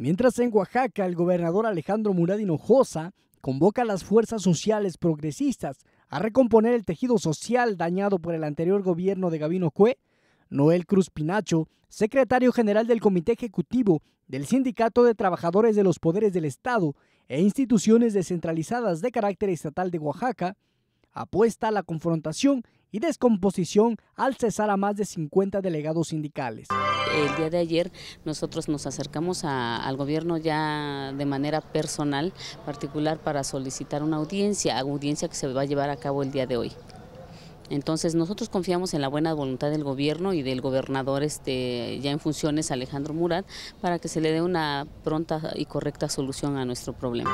Mientras en Oaxaca, el gobernador Alejandro Murad Hinojosa convoca a las fuerzas sociales progresistas a recomponer el tejido social dañado por el anterior gobierno de Gabino Cue. Noel Cruz Pinacho, secretario general del Comité Ejecutivo del Sindicato de Trabajadores de los Poderes del Estado e Instituciones Descentralizadas de Carácter Estatal de Oaxaca, apuesta a la confrontación y descomposición al cesar a más de 50 delegados sindicales. El día de ayer nosotros nos acercamos al gobierno ya de manera personal, particular, para solicitar una audiencia, audiencia que se va a llevar a cabo el día de hoy. Entonces nosotros confiamos en la buena voluntad del gobierno y del gobernador este, ya en funciones Alejandro Murat para que se le dé una pronta y correcta solución a nuestro problema.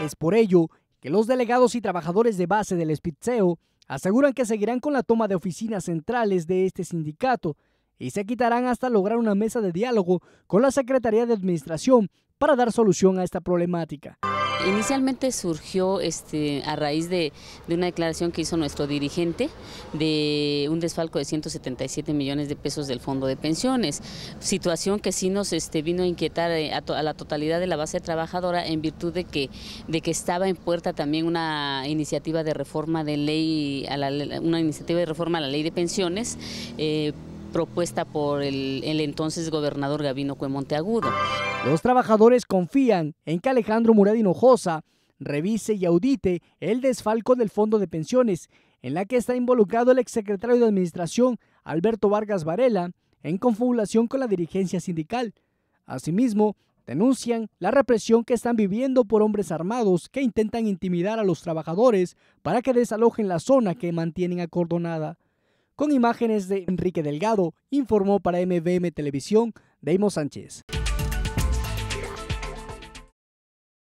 Es por ello que los delegados y trabajadores de base del Spitzeo Aseguran que seguirán con la toma de oficinas centrales de este sindicato y se quitarán hasta lograr una mesa de diálogo con la Secretaría de Administración para dar solución a esta problemática. Inicialmente surgió este, a raíz de, una declaración que hizo nuestro dirigente de un desfalco de 177 millones de pesos del Fondo de Pensiones, situación que sí nos este, vino a inquietar eh, a, la totalidad de la base trabajadora en virtud de que, de que estaba en puerta también una iniciativa de reforma de ley, a la, una iniciativa de reforma a la ley de pensiones. Eh, propuesta por el, entonces gobernador Gabino Cue Monteagudo. Los trabajadores confían en que Alejandro Murad Hinojosa revise y audite el desfalco del Fondo de Pensiones, en la que está involucrado el exsecretario de Administración Alberto Vargas Varela, en confabulación con la dirigencia sindical. Asimismo, denuncian la represión que están viviendo por hombres armados que intentan intimidar a los trabajadores para que desalojen la zona que mantienen acordonada. Con imágenes de Enrique Delgado, informó para MVM Televisión Deimo Sánchez.